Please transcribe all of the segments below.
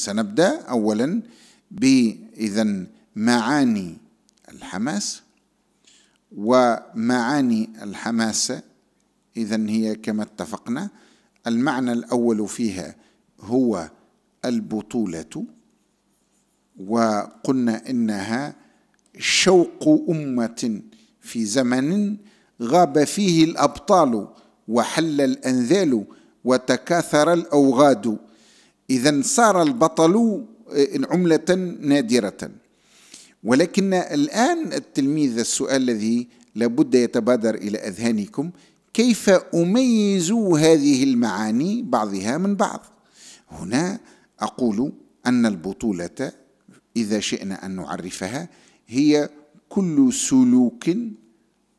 سنبدأ أولا بإذا معاني الحماس ومعاني الحماسة إذا هي كما اتفقنا المعنى الأول فيها هو البطولة وقلنا إنها شوق أمة في زمن غاب فيه الأبطال وحل الأنذال وتكاثر الأوغاد إذا صار البطل آه، عملة نادرة ولكن الآن التلميذ السؤال الذي لابد يتبادر إلى أذهانكم كيف أميز هذه المعاني بعضها من بعض هنا أقول أن البطولة إذا شئنا أن نعرفها هي كل سلوك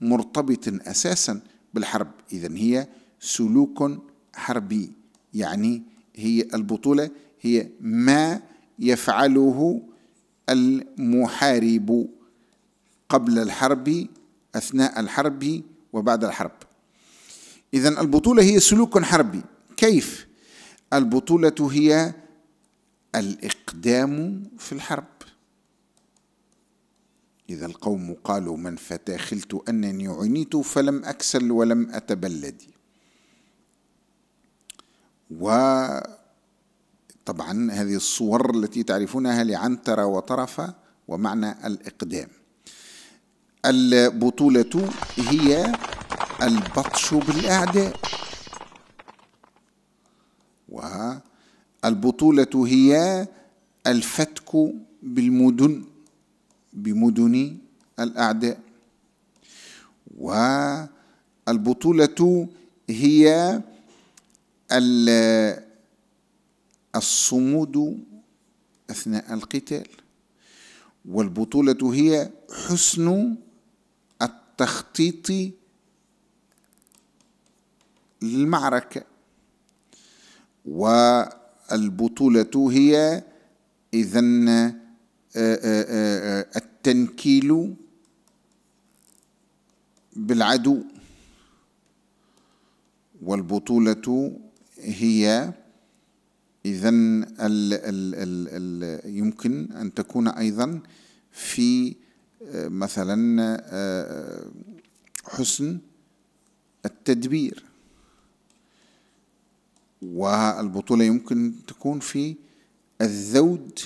مرتبط أساسا بالحرب إذا هي سلوك حربي يعني هي البطولة هي ما يفعله المحارب قبل الحرب أثناء الحرب وبعد الحرب إذا البطولة هي سلوك حربي كيف؟ البطولة هي الإقدام في الحرب إذا القوم قالوا من فتاخلت خلت أنني عنيت فلم أكسل ولم أتبلد وطبعا هذه الصور التي تعرفونها لعنترة وطرفة ومعنى الإقدام البطولة هي البطش بالأعداء والبطولة هي الفتك بالمدن بمدن الأعداء والبطولة هي الصمود أثناء القتال والبطولة هي حسن التخطيط للمعركة والبطولة هي إذا آه، آه، آه، التنكيل بالعدو والبطولة هي إذا يمكن أن تكون أيضا في آه، مثلا آه، حسن التدبير والبطولة يمكن تكون في الذود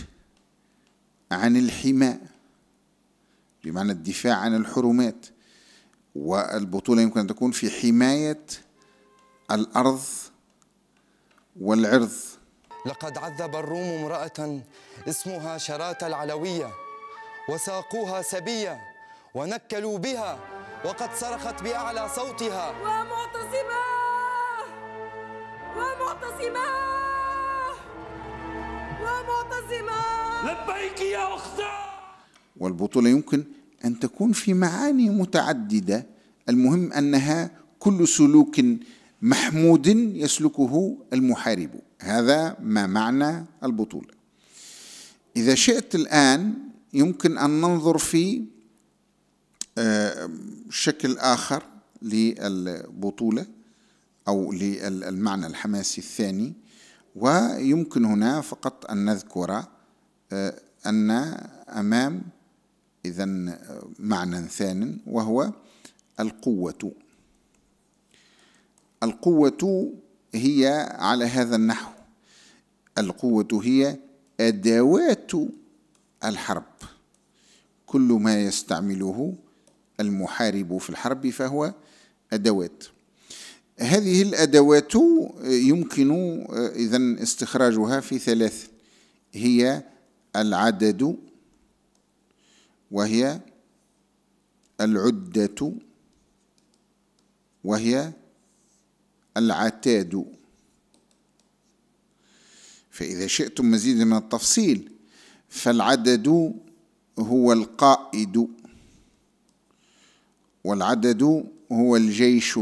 عن الحماء بمعنى الدفاع عن الحرمات والبطولة يمكن أن تكون في حماية الأرض والعرض لقد عذب الروم امرأة اسمها شراتة العلوية وساقوها سبية ونكلوا بها وقد صرخت بأعلى صوتها ومعتصمة ومعتصمة ومعتصمة لبيك يا أختا والبطولة يمكن أن تكون في معاني متعددة المهم أنها كل سلوك محمود يسلكه المحارب هذا ما معنى البطولة إذا شئت الآن يمكن أن ننظر في آه، شكل آخر للبطولة أو للمعنى الحماسي الثاني ويمكن هنا فقط أن نذكر آه، أن أمام إذا آه، معنى ثان وهو القوة القوة هي على هذا النحو القوة هي أدوات الحرب كل ما يستعمله المحارب في الحرب فهو أدوات هذه الأدوات يمكن آه، إذا استخراجها في ثلاث هي العدد وهي العدة وهي العتاد فإذا شئتم مزيد من التفصيل فالعدد هو القائد والعدد هو الجيش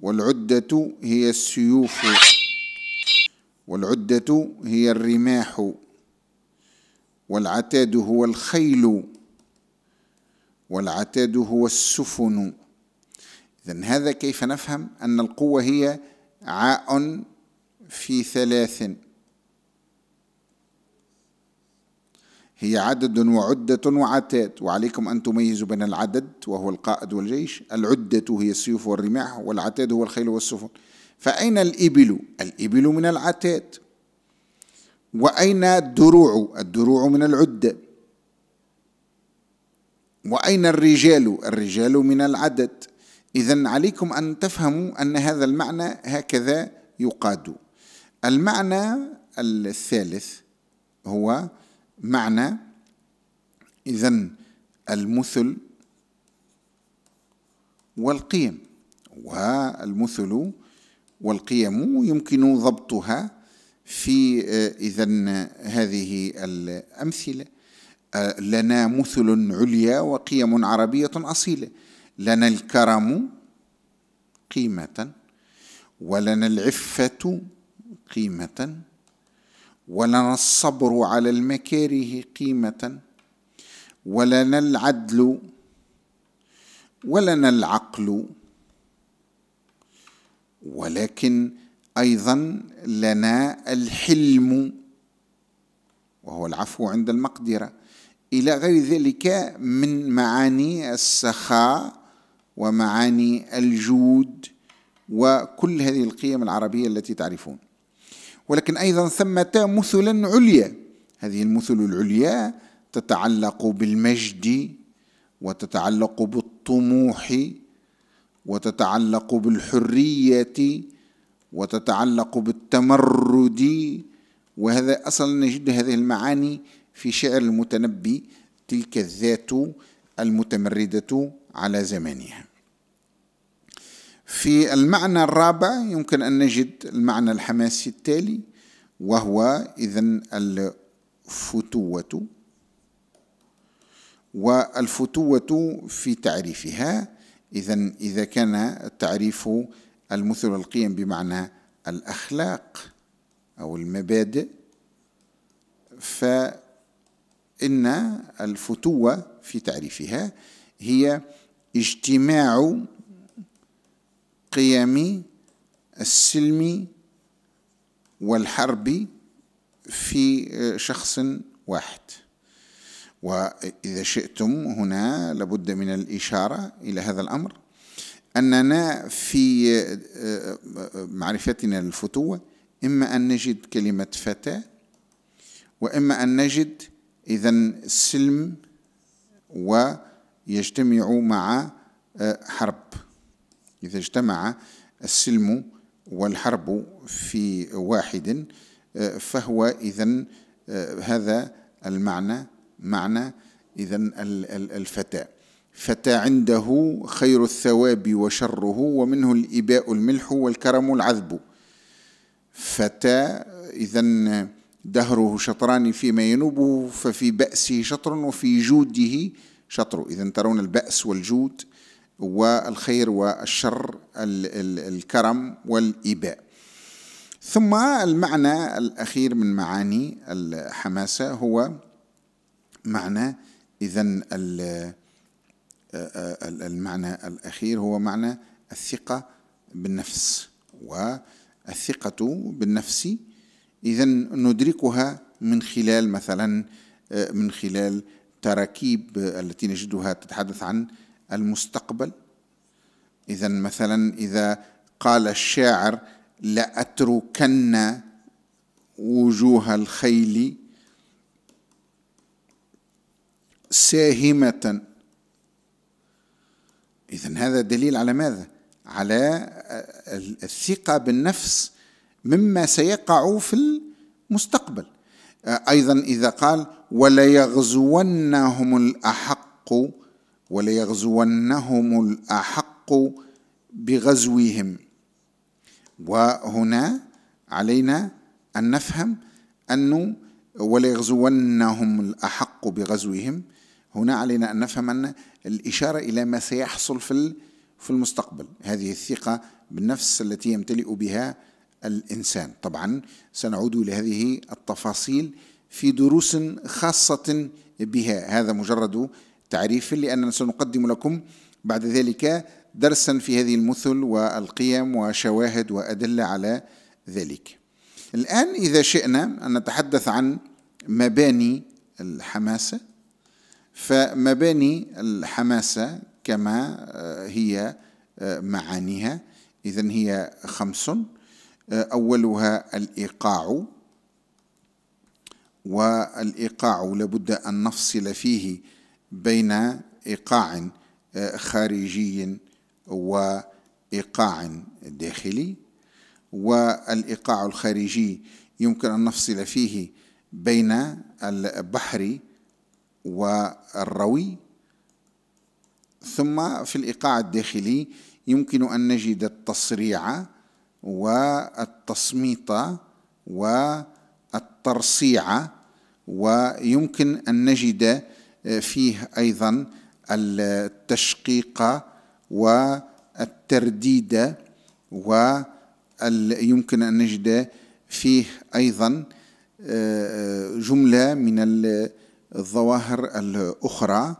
والعدة هي السيوف والعدة هي الرماح والعتاد هو الخيل والعتاد هو السفن إذا هذا كيف نفهم أن القوة هي عاء في ثلاث هي عدد وعدة وعتاد وعليكم أن تميزوا بين العدد وهو القائد والجيش العدة هي السيوف والرماح والعتاد هو الخيل والسفن فأين الإبل؟ الإبل من العتاد وأين الدروع؟ الدروع من العدة وأين الرجال؟ الرجال من العدد إذا عليكم أن تفهموا أن هذا المعنى هكذا يقاد المعنى الثالث هو معنى إذا المثل والقيم والمثل والقيم يمكن ضبطها في إذا هذه الأمثلة لنا مثل عليا وقيم عربية أصيلة لنا الكرم قيمة ولنا العفة قيمة ولنا الصبر على المكاره قيمة ولنا العدل ولنا العقل ولكن ايضا لنا الحلم وهو العفو عند المقدره الى غير ذلك من معاني السخاء ومعاني الجود وكل هذه القيم العربية التي تعرفون ولكن أيضا ثمة مثلا عليا هذه المثل العليا تتعلق بالمجد وتتعلق بالطموح وتتعلق بالحرية وتتعلق بالتمرد وهذا أصلا نجد هذه المعاني في شعر المتنبي تلك الذات المتمردة على زمانها في المعنى الرابع يمكن أن نجد المعنى الحماسي التالي وهو إذا الفتوة والفتوة في تعريفها إذا إذا كان التعريف المثل القيم بمعنى الأخلاق أو المبادئ فإن الفتوة في تعريفها هي اجتماع قيمي السلمي والحربي في آه، شخص واحد وإذا شئتم هنا لابد من الإشارة إلى هذا الأمر أننا في آه، معرفتنا للفتوة إما أن نجد كلمة فتى وإما أن نجد إذا سلم ويجتمع مع آه، حرب إذا اجتمع السلم والحرب في واحد آه، فهو إذا آه، هذا المعنى معنى إذا الفتى فتى عنده خير الثواب وشره ومنه الإباء الملح والكرم العذب فتى إذا دهره شطران فيما ينوبه ففي بأسه شطر وفي جوده شطر إذا ترون البأس والجود والخير والشر الكرم والإباء ثم المعنى الأخير من معاني الحماسة هو معنى إذا المعنى الأخير هو معنى الثقة بالنفس والثقة بالنفس إذا ندركها من خلال مثلا من خلال تراكيب التي نجدها تتحدث عن المستقبل إذا مثلا إذا قال الشاعر لأتركن وجوه الخيل ساهمة إذا هذا دليل على ماذا؟ على الثقة بالنفس مما سيقع في المستقبل أيضا إذا قال وليغزونهم الأحق وليغزونهم الأحق بغزوهم وهنا علينا أن نفهم أنه وليغزونهم الأحق بغزوهم هنا علينا أن نفهم أن الإشارة إلى ما سيحصل في في المستقبل هذه الثقة بالنفس التي يمتلئ بها الإنسان طبعا سنعود لهذه التفاصيل في دروس خاصة بها هذا مجرد تعريف لأننا سنقدم لكم بعد ذلك درسا في هذه المثل والقيم وشواهد وأدلة على ذلك الآن إذا شئنا أن نتحدث عن مباني الحماسة فمباني الحماسة كما آه، هي آه، معانيها إذا هي خمس آه، أولها الإيقاع والإيقاع لابد أن نفصل فيه بين إيقاع آه، خارجي وإيقاع داخلي والإيقاع الخارجي يمكن أن نفصل فيه بين البحر والروي ثم في الإيقاع الداخلي يمكن أن نجد التصريع والتصميط والترصيع ويمكن أن نجد فيه أيضا التشقيق والترديد ويمكن أن نجد فيه أيضا آه، جملة من الظواهر الأخرى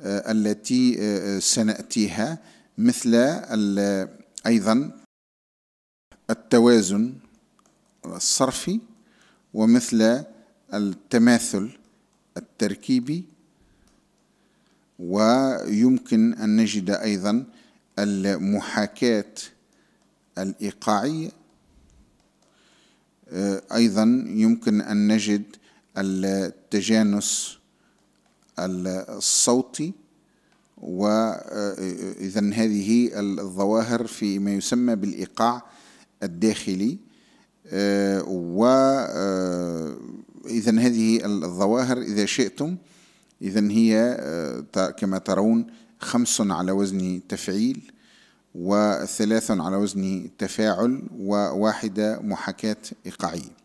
آه، التي آه، سنأتيها مثل أيضا التوازن الصرفي ومثل التماثل التركيبي ويمكن أن نجد أيضا المحاكاة الإيقاعية آه، أيضا يمكن أن نجد التجانس الصوتي وإذا آه، آه، هذه الظواهر في ما يسمى بالإيقاع الداخلي وإذا هذه الظواهر إذا شئتم إذا هي آه، كما ترون خمس على وزن تفعيل وثلاث على وزن تفاعل وواحدة محاكاة إيقاعية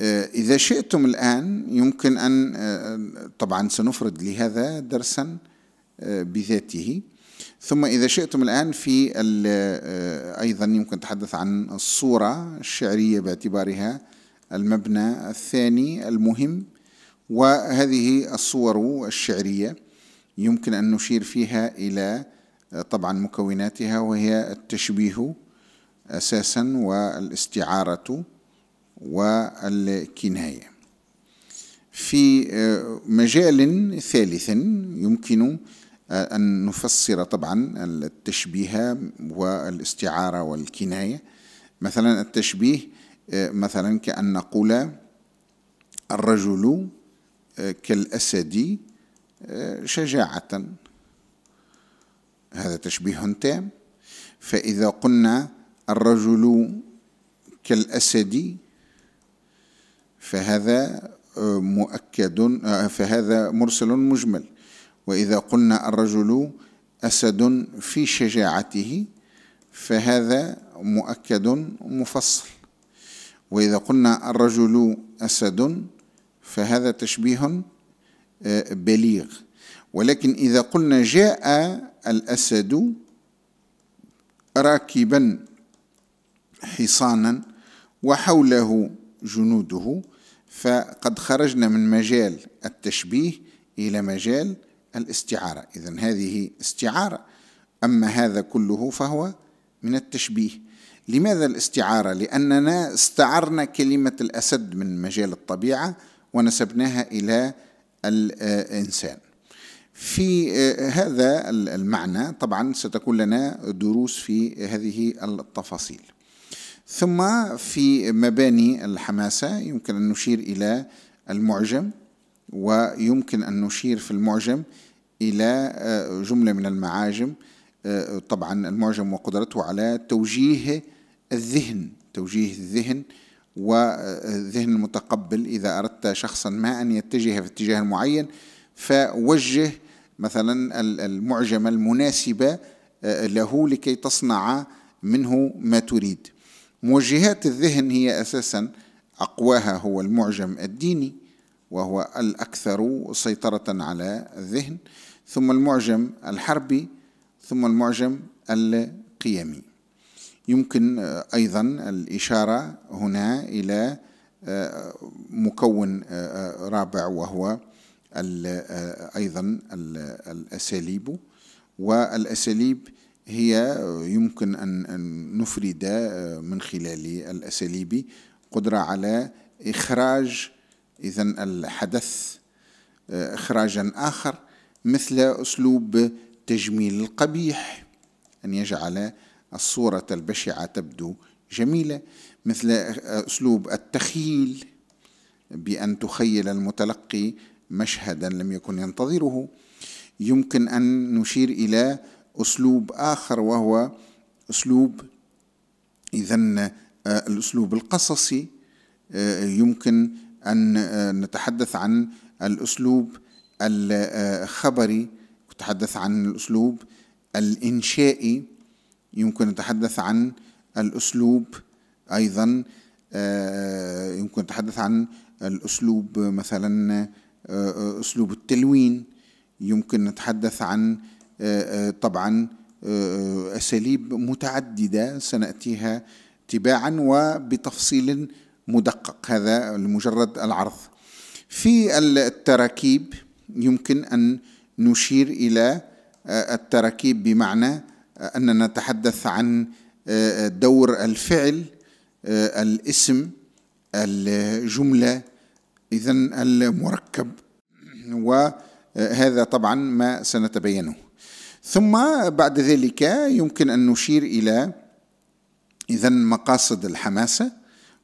آه، إذا شئتم الآن يمكن أن آه، طبعا سنفرد لهذا درسا بذاته ثم إذا شئتم الآن في أيضا يمكن نتحدث عن الصورة الشعرية باعتبارها المبنى الثاني المهم وهذه الصور الشعرية يمكن أن نشير فيها إلى آه، طبعا مكوناتها وهي التشبيه أساسا والاستعارة والكناية في آه، مجال ثالث يمكن آه، أن نفسر طبعا التشبيه والاستعارة والكناية مثلا التشبيه مثلا كأن نقول الرجل كالأسد شجاعة هذا تشبيه تام فإذا قلنا الرجل كالأسد فهذا آه، مؤكد آه، فهذا مرسل مجمل وإذا قلنا الرجل أسد في شجاعته فهذا مؤكد مفصل وإذا قلنا الرجل أسد فهذا تشبيه آه، بليغ ولكن إذا قلنا جاء الأسد راكبا حصانا وحوله جنوده فقد خرجنا من مجال التشبيه إلى مجال الاستعارة إذا هذه استعارة أما هذا كله فهو من التشبيه لماذا الاستعارة؟ لأننا استعرنا كلمة الأسد من مجال الطبيعة ونسبناها إلى الإنسان في آه، هذا المعنى طبعا ستكون لنا دروس في هذه التفاصيل ثم في مباني الحماسة يمكن أن نشير إلى المعجم ويمكن أن نشير في المعجم إلى آه، جملة من المعاجم آه، طبعا المعجم وقدرته على توجيه الذهن توجيه الذهن وذهن المتقبل إذا أردت شخصا ما أن يتجه في اتجاه معين فوجه مثلا المعجمة المناسبة آه، له لكي تصنع منه ما تريد موجهات الذهن هي أساسا أقواها هو المعجم الديني وهو الأكثر سيطرة على الذهن ثم المعجم الحربي ثم المعجم القيمي يمكن آه، أيضا الإشارة هنا إلى آه، مكون آه، رابع وهو أيضا الأساليب والأساليب هي يمكن أن نفرد من خلال الأساليب قدرة على إخراج إذا الحدث إخراجا آخر مثل أسلوب تجميل القبيح أن يجعل الصورة البشعة تبدو جميلة مثل آه، أسلوب التخيل بأن تخيل المتلقي مشهدا لم يكن ينتظره يمكن أن نشير إلى أسلوب آخر وهو أسلوب إذا آه، الأسلوب القصصي آه، يمكن أن نتحدث عن الأسلوب الخبري نتحدث عن الأسلوب الإنشائي يمكن نتحدث عن الأسلوب أيضا آه، يمكن نتحدث عن الأسلوب مثلا آه، أسلوب التلوين يمكن نتحدث عن آه، طبعا أساليب متعددة سنأتيها تباعا وبتفصيل مدقق هذا لمجرد العرض في التراكيب يمكن أن نشير إلى التراكيب بمعنى أننا نتحدث عن آه، آه، دور الفعل آه، الاسم الجملة إذا المركب وهذا طبعا ما سنتبينه ثم بعد ذلك يمكن أن نشير إلى إذا مقاصد الحماسة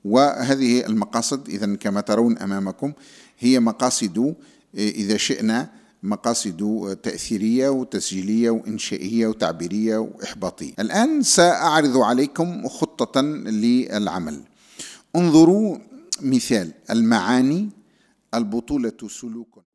وهذه المقاصد إذا كما ترون أمامكم هي مقاصد إذا شئنا مقاصد تأثيرية وتسجيلية وإنشائية وتعبيرية وإحباطية الآن سأعرض عليكم خطة للعمل انظروا مثال المعاني البطولة سلوك